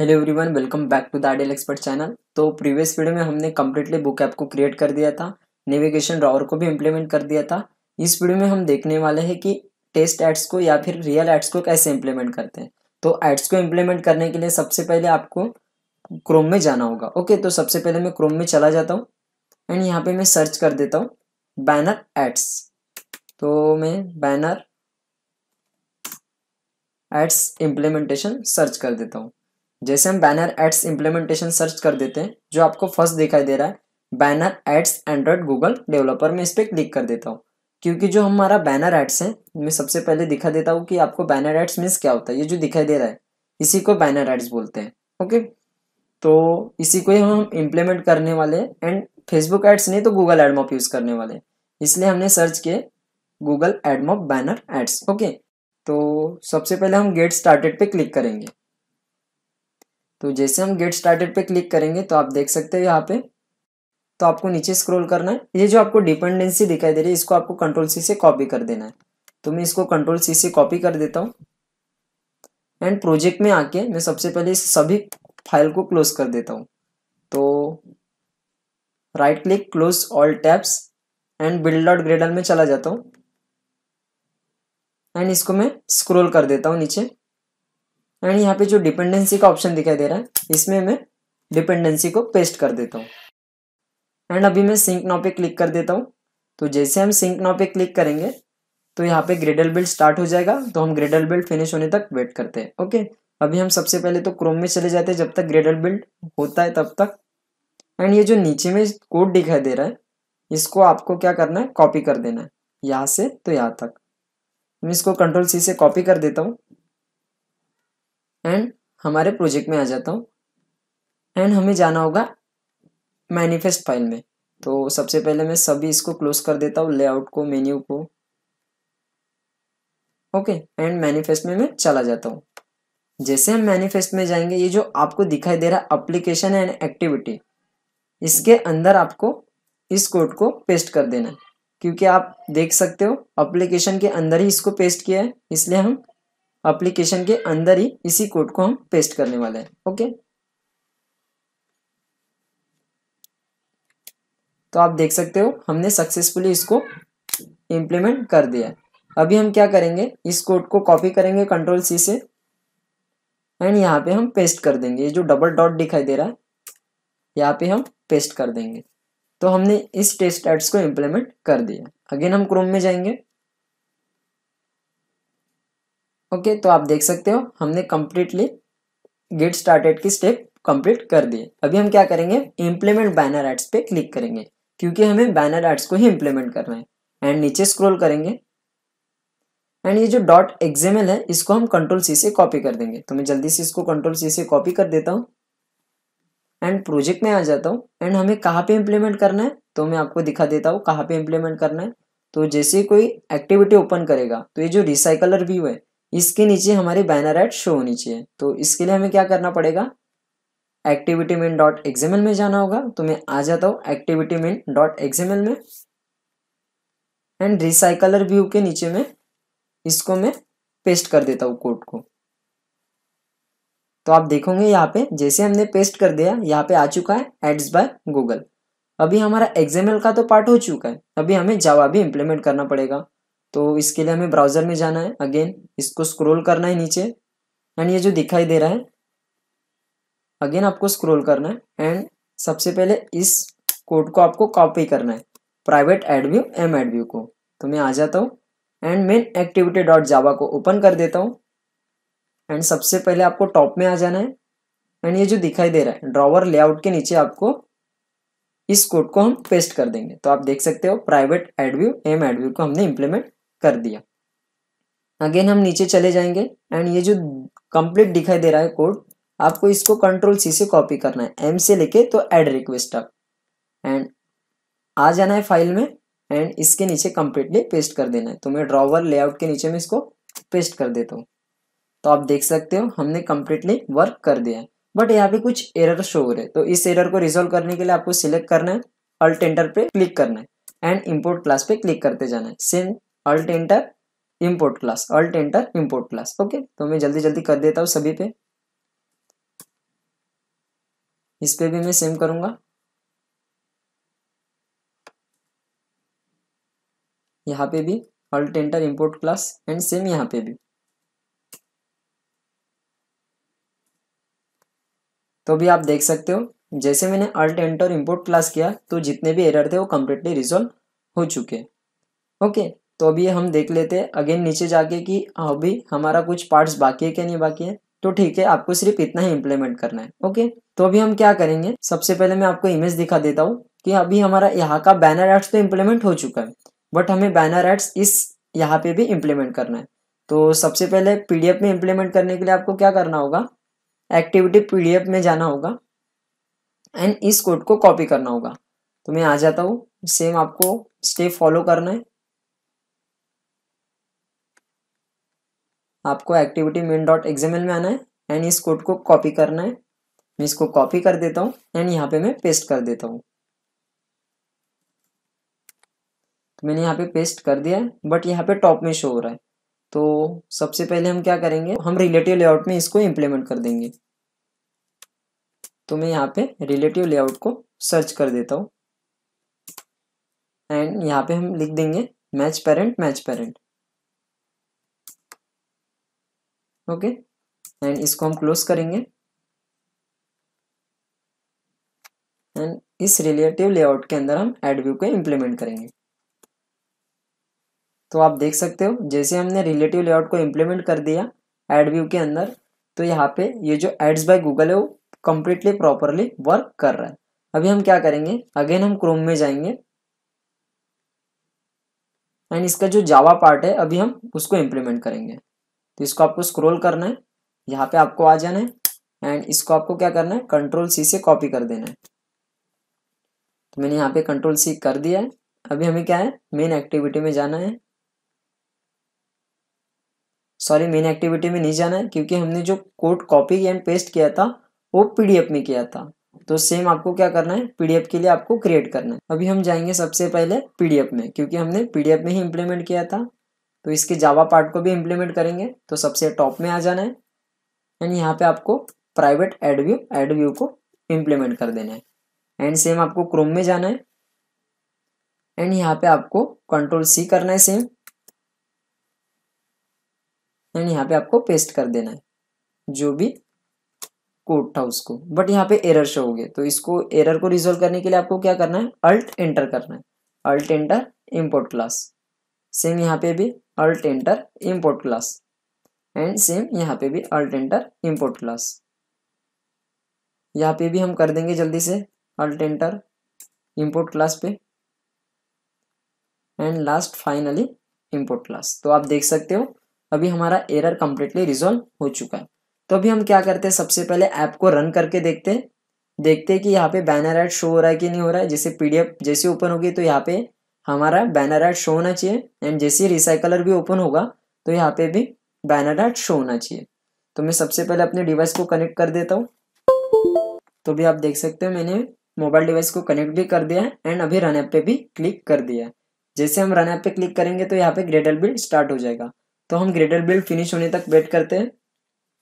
hello everyone welcome back to the ideal expert channel तो previous video में हमने completely book app को create कर दिया था नेविगेशन रावर को भी इम्प्लीमेंट कर दिया था इस वीडियो में हम देखने वाले हैं कि टेस्ट एड्स को या फिर रियल एड्स को कैसे इम्प्लीमेंट करते हैं तो एड्स को इम्प्लीमेंट करने के लिए सबसे पहले आपको क्रोम में जाना होगा ओके तो सबसे पहले मैं क्रोम में चला जाता हूँ एंड यहाँ पे मैं सर्च कर देता हूँ बैनर एड्स तो मैं बैनर एड्स इम्प्लीमेंटेशन सर्च कर देता हूँ जैसे हम बैनर एड्स इम्प्लीमेंटेशन सर्च कर देते हैं जो आपको फर्स्ट दिखाई दे रहा है banner ads Android Google developer में इस पर क्लिक कर देता हूँ क्योंकि जो हमारा बैनर एड्स है मैं सबसे पहले दिखा देता हूँ कि आपको बैनर एड्स मीन्स क्या होता है ये जो दिखाई दे रहा है इसी को बैनर एड्स बोलते हैं ओके तो इसी को ही हम इम्प्लीमेंट करने वाले एंड फेसबुक एड्स नहीं तो गूगल एडमॉप यूज़ करने वाले इसलिए हमने सर्च किए Google AdMob banner ads okay तो सबसे पहले हम गेट स्टार्टेड पे क्लिक करेंगे तो जैसे हम गेट स्टार्टेड पे क्लिक करेंगे तो आप देख सकते हो यहाँ पे तो आपको नीचे स्क्रॉल करना है ये जो आपको डिपेंडेंसी दिखाई दे रही है इसको आपको कंट्रोल सी से कॉपी कर देना है तो मैं इसको कंट्रोल सी से कॉपी कर देता हूँ एंड प्रोजेक्ट में आके मैं सबसे पहले सभी फाइल को क्लोज कर देता हूँ तो right click close all tabs and build dot Gradle में चला जाता हूँ एंड इसको मैं स्क्रोल कर देता हूँ नीचे एंड यहाँ पे जो डिपेंडेंसी का ऑप्शन दिखाई दे रहा है इसमें मैं डिपेंडेंसी को पेस्ट कर देता हूँ एंड अभी मैं सिंक नाव पे क्लिक कर देता हूँ तो जैसे हम सिंक नाव पे क्लिक करेंगे तो यहाँ पे ग्रेडल बिल्ड स्टार्ट हो जाएगा तो हम ग्रेडल बिल्ड फिनिश होने तक वेट करते हैं ओके अभी हम सबसे पहले तो क्रोम में चले जाते हैं जब तक ग्रेडल बिल्ड होता है तब तक एंड ये जो नीचे में कोड दिखाई दे रहा है इसको आपको क्या करना है कॉपी कर देना है यहाँ से तो यहाँ तक मैं इसको कंट्रोल सी से कॉपी कर देता हूँ एंड हमारे प्रोजेक्ट में आ जाता हूँ एंड हमें जाना होगा मैनिफेस्ट फाइल में तो सबसे पहले मैं सभी इसको क्लोज कर देता हूँ लेआउट को मेन्यू को ओके एंड मैनिफेस्ट में मैं चला जाता हूँ जैसे हम मैनिफेस्ट में जाएंगे ये जो आपको दिखाई दे रहा है अप्लीकेशन एंड एक्टिविटी इसके अंदर आपको इस कोड को पेस्ट कर देना है क्योंकि आप देख सकते हो अप्लीकेशन के अंदर ही इसको पेस्ट किया है इसलिए हम एप्लीकेशन के अंदर ही इसी कोड को हम पेस्ट करने वाले हैं ओके तो आप देख सकते हो हमने सक्सेसफुली इसको इम्प्लीमेंट कर दिया है अभी हम क्या करेंगे इस कोड को कॉपी करेंगे कंट्रोल सी से एंड यहाँ पे हम पेस्ट कर देंगे ये जो डबल डॉट दिखाई दे रहा है यहाँ पे हम पेस्ट कर देंगे तो हमने इस टेस्ट एड्स को इम्प्लीमेंट कर दिया अगेन हम क्रोम में जाएंगे ओके तो आप देख सकते हो हमने कम्प्लीटली गेट स्टार्टेड की स्टेप कंप्लीट कर दिए अभी हम क्या करेंगे इम्प्लीमेंट बैनर एड्स पे क्लिक करेंगे क्योंकि हमें बैनर एड्स को ही इम्प्लीमेंट करना है एंड नीचे स्क्रॉल करेंगे एंड ये जो डॉट एग्जेमल है इसको हम कंट्रोल सी से कॉपी कर देंगे तो मैं जल्दी से इसको कंट्रोल सी से कॉपी कर देता हूँ एंड प्रोजेक्ट में आ जाता हूँ एंड हमें कहाँ पे इम्प्लीमेंट करना है तो मैं आपको दिखा देता हूँ कहाँ पे इम्प्लीमेंट करना है तो जैसे कोई एक्टिविटी ओपन करेगा तो ये जो रिसाइकलर व्यू है इसके नीचे हमारी बैनर एड शो होनी चाहिए तो इसके लिए हमें क्या करना पड़ेगा एक्टिविटी मेन डॉट एक्सएमएल में जाना होगा तो मैं आ जाता हूँ एक्टिविटी मेन डॉट एक्सएमएल में एंड रिसाइकलर व्यू के नीचे में इसको मैं पेस्ट कर देता हूँ कोड को तो आप देखोगे यहाँ पे जैसे हमने पेस्ट कर दिया यहाँ पे आ चुका है एड्स बाय गूगल अभी हमारा एक्सएमएल का तो पार्ट हो चुका है अभी हमें जावा भी इम्प्लीमेंट करना पड़ेगा तो इसके लिए हमें ब्राउज़र में जाना है अगेन इसको स्क्रोल करना है नीचे एंड ये जो दिखाई दे रहा है अगेन आपको स्क्रोल करना है एंड सबसे पहले इस कोड को आपको कॉपी करना है प्राइवेट एडव्यू एम एडव्यू को तो मैं आ जाता हूँ and main activity dot Java को ओपन कर देता हूँ एंड सबसे पहले आपको टॉप में आ जाना है एंड ये जो दिखाई दे रहा है ड्रॉवर लेआउट के नीचे आपको इस कोड को हम पेस्ट कर देंगे तो आप देख सकते हो प्राइवेट एडव्यू एम एडव्यू को हमने इम्प्लीमेंट कर दिया अगेन हम नीचे चले जाएंगे एंड ये जो कंप्लीट दिखाई दे रहा है कोड आपको इसको कंट्रोल सी से कॉपी करना है एम से लेके तो एड रिक्वेस्ट तक एंड आ जाना है फाइल में एंड इसके नीचे कंप्लीटली पेस्ट कर देना है तो मैं ड्रॉवर लेआउट के नीचे में इसको पेस्ट कर देता हूँ तो आप देख सकते हो हमने कंप्लीटली वर्क कर दिया है बट यहाँ पे कुछ एरर शो हो रहे तो इस एरर को रिजोल्व करने के लिए आपको सिलेक्ट करना है अल्टेंटर पे क्लिक करना है एंड इम्पोर्ट क्लास पे क्लिक करते जाना है same alt enter import class alt enter import class okay तो मैं जल्दी जल्दी कर देता हूँ सभी पे इस पे भी मैं सेम करूंगा यहाँ पे भी alt enter import class and same यहाँ पे भी तो भी आप देख सकते हो जैसे मैंने अल्ट एंटर इम्पोर्ट क्लास किया तो जितने भी एरर थे वो कम्प्लीटली रिजोल्व हो चुके ओके तो अभी हम देख लेते हैं अगेन नीचे जाके कि हाँ, अभी हमारा कुछ पार्ट्स बाकी है क्या नहीं बाकी है तो ठीक है आपको सिर्फ इतना ही इम्प्लीमेंट करना है ओके तो अभी हम क्या करेंगे सबसे पहले मैं आपको इमेज दिखा देता हूँ कि अभी हमारा यहाँ का बैनर एड्स तो इम्प्लीमेंट हो चुका है बट हमें बैनर एड्स इस यहाँ पे भी इम्प्लीमेंट करना है तो सबसे पहले पीडीएफ में इम्प्लीमेंट करने के लिए आपको क्या करना होगा एक्टिविटी पीडीएफ में जाना होगा एंड इस कोड को कॉपी करना होगा तो मैं आ जाता हूँ सेम आपको स्टेप फॉलो करना है आपको एक्टिविटी मेन डॉट एग्जाम में आना है एंड इस कोड को कॉपी करना है मैं इसको कॉपी कर देता हूँ एंड यहाँ पे मैं पेस्ट कर देता हूँ तो मैंने यहाँ पे पेस्ट कर दिया है बट यहाँ पे टॉप में शो हो रहा है तो सबसे पहले हम क्या करेंगे हम रिलेटिव लेआउट में इसको इम्प्लीमेंट कर देंगे तो मैं यहाँ पे रिलेटिव लेआउट को सर्च कर देता हूँ एंड यहाँ पे हम लिख देंगे match parent match parent okay and इसको हम क्लोज करेंगे एंड इस रिलेटिव लेआउट के अंदर हम एड व्यू को इम्प्लीमेंट करेंगे तो आप देख सकते हो जैसे हमने रिलेटिव लेआउट को इम्प्लीमेंट कर दिया एड व्यू के अंदर तो यहाँ पे ये जो एड्स बाय गूगल है वो कम्प्लीटली प्रॉपरली वर्क कर रहा है अभी हम क्या करेंगे अगेन हम क्रोम में जाएंगे एंड इसका जो जावा पार्ट है अभी हम उसको इम्प्लीमेंट करेंगे तो इसको आपको स्क्रोल करना है यहाँ पे आपको आ जाना है एंड इसको आपको क्या करना है कंट्रोल सी से कॉपी कर देना है तो मैंने यहाँ पे कंट्रोल सी कर दिया है अभी हमें क्या है मेन एक्टिविटी में जाना है सॉरी मेन एक्टिविटी में नहीं जाना है क्योंकि हमने जो कोड कॉपी एंड पेस्ट किया था वो पीडीएफ में किया था तो सेम आपको क्या करना है पीडीएफ के लिए आपको क्रिएट करना है अभी हम जाएंगे सबसे पहले पीडीएफ में क्योंकि हमने पीडीएफ में ही इम्प्लीमेंट किया था तो इसके जावा पार्ट को भी इम्प्लीमेंट करेंगे तो सबसे टॉप में आ जाना है एंड यहाँ पे आपको private ad view ad view को इम्प्लीमेंट कर देना है एंड सेम आपको क्रोम में जाना है एंड यहाँ पे आपको कंट्रोल सी करना है सेम एंड यहाँ पे आपको पेस्ट कर देना है जो भी कोड था उसको बट यहाँ पे एरर शो हो गया तो इसको एरर को रिजोल्व करने के लिए आपको क्या करना है अल्ट एंटर करना है alt enter import class same यहाँ पे भी alt enter import class and same यहाँ पे भी अल्ट एंटर इम्पोर्ट क्लास यहाँ पे भी हम कर देंगे जल्दी से अल्ट एंटर इम्पोर्ट क्लास पे and last finally import class तो आप देख सकते हो अभी हमारा एरर कम्प्लीटली रिजोल्व हो चुका है तो अभी हम क्या करते हैं सबसे पहले ऐप को रन करके देखते हैं देखते हैं कि यहाँ पे बैनर एड शो हो रहा है कि नहीं हो रहा है जैसे पीडीएफ जैसे ओपन होगी तो यहाँ पे हमारा बैनर एड शो होना चाहिए एंड जैसे ही रिसाइकलर भी ओपन होगा तो यहाँ पे भी बैनर एड शो होना चाहिए तो मैं सबसे पहले अपने डिवाइस को कनेक्ट कर देता हूँ तो भी आप देख सकते हो मैंने मोबाइल डिवाइस को कनेक्ट भी कर दिया है एंड अभी रन ऐप पे भी क्लिक कर दिया है जैसे हम रन ऐप पे क्लिक करेंगे तो यहाँ पे ग्रेडल बिल्ड स्टार्ट हो जाएगा तो हम ग्रेडल बिल्ड फिनिश होने तक वेट करते हैं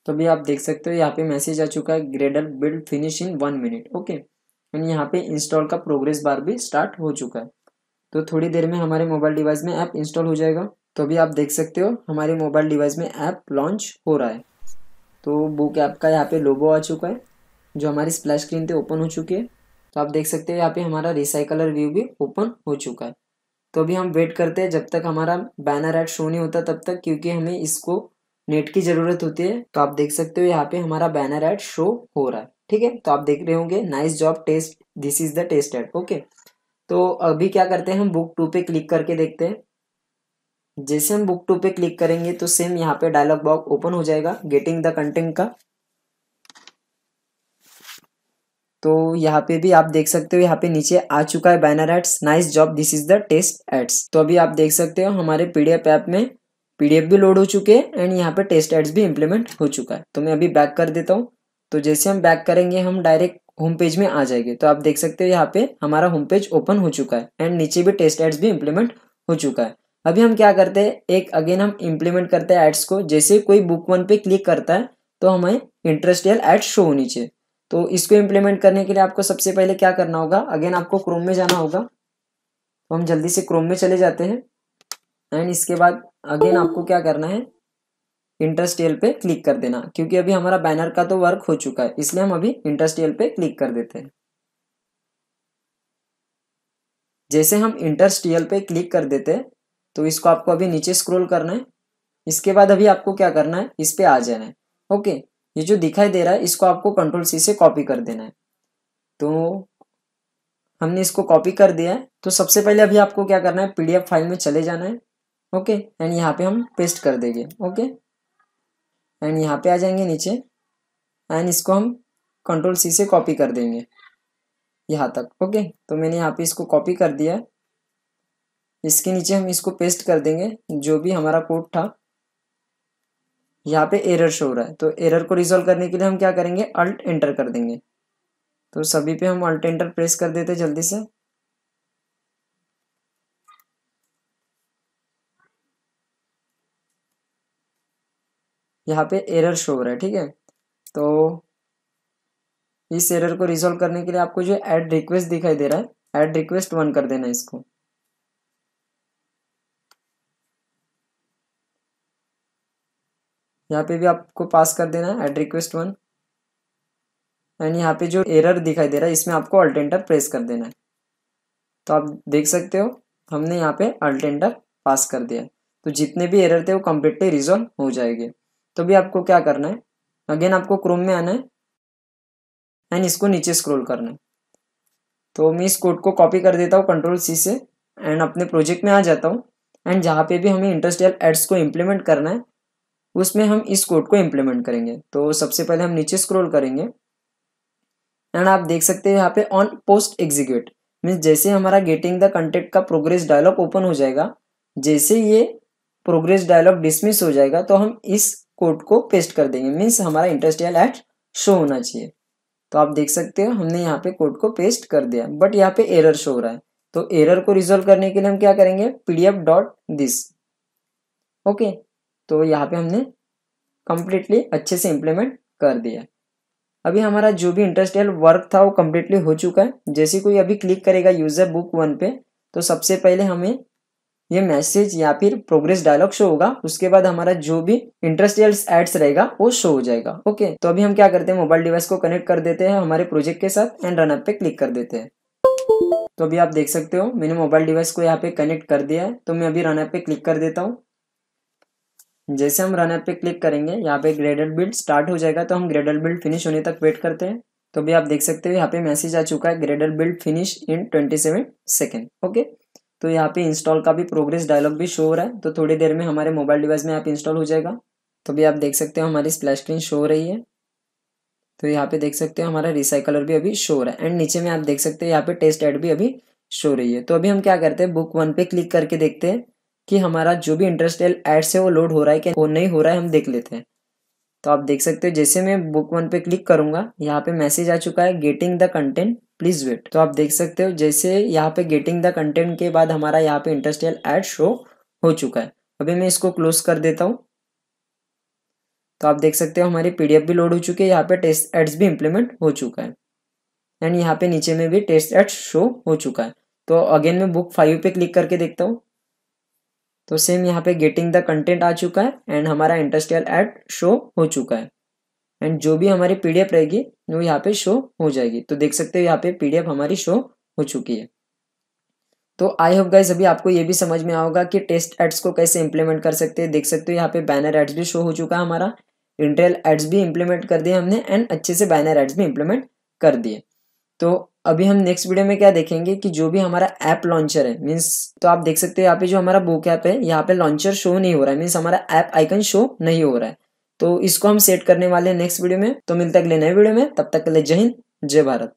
तो भी आप देख सकते हो यहाँ पे मैसेज आ चुका है Gradle build finish in one minute okay and यहाँ पे इंस्टॉल का प्रोग्रेस बार भी स्टार्ट हो चुका है तो थोड़ी देर में हमारे मोबाइल डिवाइस में ऐप इंस्टॉल हो जाएगा तो अभी आप देख सकते हो हमारे मोबाइल डिवाइस में ऐप लॉन्च हो रहा है तो बुक ऐप का यहाँ पे लोबो आ चुका है जो हमारी स्प्लैश स्क्रीन पे ओपन हो चुकी है तो आप देख सकते हो यहाँ पे हमारा रिसाइकलर व्यू भी ओपन हो चुका है तो अभी हम वेट करते हैं जब तक हमारा बैनर ऐड शो नहीं होता तब तक क्योंकि हमें इसको नेट की ज़रूरत होती है तो आप देख सकते हो यहाँ पे हमारा बैनर ऐड शो हो रहा है ठीक है तो आप देख रहे होंगे nice job test this is the test ad okay तो अभी क्या करते हैं हम बुक टू पे क्लिक करके देखते हैं जैसे हम बुक टू पे क्लिक करेंगे तो सेम यहाँ पे डायलॉग बॉक्स ओपन हो जाएगा गेटिंग द कंटेंट का तो यहाँ पे भी आप देख सकते हो यहाँ पे नीचे आ चुका है banner ads nice job this is the test ads तो अभी आप देख सकते हो हमारे पीडीएफ ऐप में पीडीएफ भी लोड हो चुके हैं एंड यहाँ पे टेस्ट एड्स भी इम्प्लीमेंट हो चुका है तो मैं अभी बैक कर देता हूँ तो जैसे हम बैक करेंगे हम डायरेक्ट होम पेज में आ जाएगी तो आप देख सकते हो यहाँ पे हमारा होम पेज ओपन हो चुका है एंड नीचे भी टेस्ट एड्स भी इम्प्लीमेंट हो चुका है अभी हम क्या करते हैं एक अगेन हम इम्प्लीमेंट करते हैं एड्स को जैसे कोई बुक वन पे क्लिक करता है तो हमें इंटरेस्टियल एड्स शो होनी चाहिए तो इसको इम्प्लीमेंट करने के लिए आपको सबसे पहले क्या करना होगा अगेन आपको क्रोम में जाना होगा तो हम जल्दी से क्रोम में चले जाते हैं एंड इसके बाद अगेन आपको क्या करना है इंटरस्टियल पे क्लिक कर देना क्योंकि अभी हमारा बैनर का तो वर्क हो चुका है इसलिए हम अभी इंटरस्टियल पे क्लिक कर देते हैं जैसे हम इंटरस्टियल पे क्लिक कर देते हैं तो इसको आपको अभी नीचे स्क्रोल करना है इसके बाद अभी आपको क्या करना है इस पर आ जाना है ओके ये जो दिखाई दे रहा है इसको आपको कंट्रोल सी से कॉपी कर देना है तो हमने इसको कॉपी कर दिया है तो सबसे पहले अभी आपको क्या करना है पीडीएफ फाइल में चले जाना है ओके एंड यहाँ पे हम पेस्ट कर देंगे ओके एंड यहाँ पे आ जाएंगे नीचे एंड इसको हम कंट्रोल सी से कॉपी कर देंगे यहाँ तक ओके तो मैंने यहाँ पे इसको कॉपी कर दिया इसके नीचे हम इसको पेस्ट कर देंगे जो भी हमारा कोड था यहाँ पे एरर शो हो रहा है तो एरर को रिजोल्व करने के लिए हम क्या करेंगे अल्ट एंटर कर देंगे तो सभी पे हम अल्ट एंटर प्रेस कर देते जल्दी से यहाँ पे एरर शो हो रहा है ठीक है तो इस एरर को रिजोल्व करने के लिए आपको जो ऐड रिक्वेस्ट दिखाई दे रहा है ऐड रिक्वेस्ट वन कर देना इसको यहाँ पे भी आपको पास कर देना है एड रिक्वेस्ट वन एंड यहाँ पे जो एरर दिखाई दे रहा है इसमें आपको अल्टेंटर प्रेस कर देना है तो आप देख सकते हो हमने यहाँ पे अल्टेंटर पास कर दिया तो जितने भी एरर थे वो कम्प्लीटली रिजोल्व हो जाएंगे तो भी आपको क्या करना है अगेन आपको क्रोम में आना है एंड इसको नीचे स्क्रोल करना है तो मैं इस कोड को कॉपी कर देता हूँ कंट्रोल सी से एंड अपने प्रोजेक्ट में आ जाता हूँ एंड जहाँ पे भी हमें इंडस्ट्रियल एड्स को इम्प्लीमेंट करना है उसमें हम इस कोड को इम्प्लीमेंट करेंगे तो सबसे पहले हम नीचे स्क्रॉल करेंगे एंड आप देख सकते हैं यहाँ पे ऑन पोस्ट एग्जीक्यूट मीन्स जैसे हमारा गेटिंग द कंटेक्ट का प्रोग्रेस डायलॉग ओपन हो जाएगा जैसे ये प्रोग्रेस डायलॉग डिसमिस हो जाएगा तो हम इस कोड को पेस्ट कर देंगे मीन्स हमारा इंडस्ट्रियल एड शो होना चाहिए तो आप देख सकते हो हमने यहाँ पे कोड को पेस्ट कर दिया बट यहाँ पे एरर शो हो रहा है तो एरर को रिजोल्व करने के लिए हम क्या करेंगे पीडीएफ डॉट दिस ओके तो यहाँ पे हमने कम्प्लीटली अच्छे से इम्प्लीमेंट कर दिया अभी हमारा जो भी इंडस्ट्रियल वर्क था वो कम्प्लीटली हो चुका है जैसे कोई अभी क्लिक करेगा यूज़र बुक वन पे तो सबसे पहले हमें ये मैसेज या फिर प्रोग्रेस डायलॉग शो होगा उसके बाद हमारा जो भी इंटरेस्टियल एड्स रहेगा वो शो हो जाएगा ओके तो अभी हम क्या करते हैं मोबाइल डिवाइस को कनेक्ट कर देते हैं हमारे प्रोजेक्ट के साथ एंड रनअप पे क्लिक कर देते हैं तो अभी आप देख सकते हो मैंने मोबाइल डिवाइस को यहाँ पे कनेक्ट कर दिया है तो मैं अभी रनअप पे क्लिक कर देता हूँ जैसे हम रनअप पे क्लिक करेंगे यहाँ पे ग्रेडल बिल्ड स्टार्ट हो जाएगा तो हम ग्रेडल बिल्ड फिनिश होने तक वेट करते हैं तो भी आप देख सकते हो यहाँ पे मैसेज आ चुका है Gradle build finish in twenty seven second okay तो यहाँ पे इंस्टॉल का भी प्रोग्रेस डायलॉग भी शो हो रहा है तो थोड़ी देर में हमारे मोबाइल डिवाइस में ऐप इंस्टॉल हो जाएगा तो भी आप देख सकते हो हमारी स्प्लैश स्क्रीन शो हो रही है तो यहाँ पे देख सकते हो हमारा रिसाइकलर भी अभी शो हो रहा है एंड नीचे में आप देख सकते हो यहाँ पे टेस्ट एड भी अभी शो हो रही है तो अभी हम क्या करते हैं बुक वन पे क्लिक करके देखते हैं कि हमारा जो भी इंटरेस्ट एड्स है वो लोड हो रहा है कि वो नहीं हो रहा है हम देख लेते हैं तो आप देख सकते हो जैसे मैं बुक वन पे क्लिक करूंगा यहाँ पे मैसेज आ चुका है getting the content please wait तो आप देख सकते हो जैसे यहाँ पे गेटिंग द कंटेंट के बाद हमारा यहाँ पे इंडस्ट्रियल एड शो हो चुका है अभी मैं इसको क्लोज कर देता हूँ तो आप देख सकते हो हमारी पीडीएफ भी लोड हो चुकी है यहाँ पे टेस्ट एड्स भी इम्प्लीमेंट हो चुका है एंड यहाँ पे नीचे में भी टेस्ट एड्स शो हो चुका है तो अगेन मैं बुक फाइव पे क्लिक करके देखता हूँ तो सेम यहाँ पे गेटिंग द कंटेंट आ चुका है एंड हमारा इंडस्ट्रियल एड शो हो चुका है एंड जो भी हमारी पीडीएफ रहेगी वो यहाँ पे शो हो जाएगी तो देख सकते हो यहाँ पे पीडीएफ हमारी शो हो चुकी है तो आई होप गाइज अभी आपको ये भी समझ में आओगा कि टेस्ट एड्स को कैसे इंप्लीमेंट कर सकते हैं देख सकते हो यहाँ पे बैनर एड्स भी शो हो चुका है हमारा इंटरल एड्स भी इंप्लीमेंट कर दिए हमने एंड अच्छे से बैनर एड्स भी इंप्लीमेंट कर दिए तो अभी हम नेक्स्ट वीडियो में क्या देखेंगे कि जो भी हमारा ऐप लॉन्चर है मीन्स तो आप देख सकते हो यहाँ पे जो हमारा बुक ऐप है यहाँ पे लॉन्चर शो नहीं हो रहा है मीन्स हमारा ऐप आइकन शो नहीं हो रहा है तो इसको हम सेट करने वाले हैं नेक्स्ट वीडियो में तो मिलता है अगले नए वीडियो में तब तक के लिए जय हिंद जय भारत